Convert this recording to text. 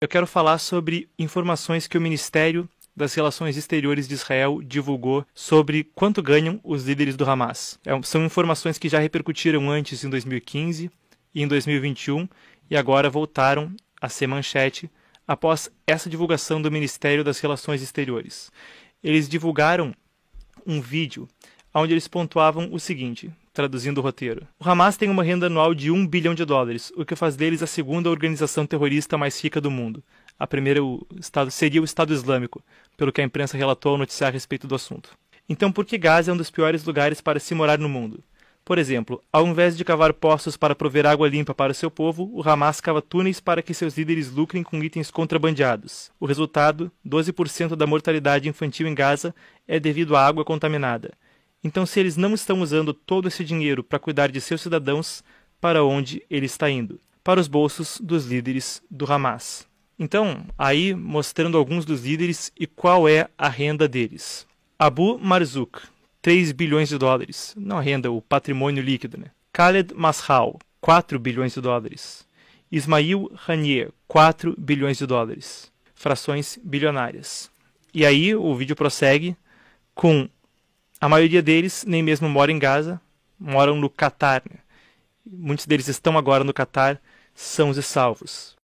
eu quero falar sobre informações que o Ministério das Relações Exteriores de Israel divulgou sobre quanto ganham os líderes do Hamas. É, são informações que já repercutiram antes em 2015 e em 2021 e agora voltaram a ser manchete após essa divulgação do Ministério das Relações Exteriores. Eles divulgaram um vídeo onde eles pontuavam o seguinte, traduzindo o roteiro. O Hamas tem uma renda anual de 1 bilhão de dólares, o que faz deles a segunda organização terrorista mais rica do mundo. A primeira o estado, seria o Estado Islâmico, pelo que a imprensa relatou ao noticiar a respeito do assunto. Então, por que Gaza é um dos piores lugares para se morar no mundo? Por exemplo, ao invés de cavar poços para prover água limpa para seu povo, o Hamas cava túneis para que seus líderes lucrem com itens contrabandeados. O resultado, 12% da mortalidade infantil em Gaza, é devido à água contaminada. Então, se eles não estão usando todo esse dinheiro para cuidar de seus cidadãos, para onde ele está indo? Para os bolsos dos líderes do Hamas. Então, aí mostrando alguns dos líderes e qual é a renda deles. Abu Marzouk, 3 bilhões de dólares. Não a renda, o patrimônio líquido, né? Khaled Masral, 4 bilhões de dólares. Ismail Hanier, 4 bilhões de dólares. Frações bilionárias. E aí o vídeo prossegue com a maioria deles nem mesmo mora em Gaza, moram no Catar. Né? Muitos deles estão agora no Catar, são e salvos.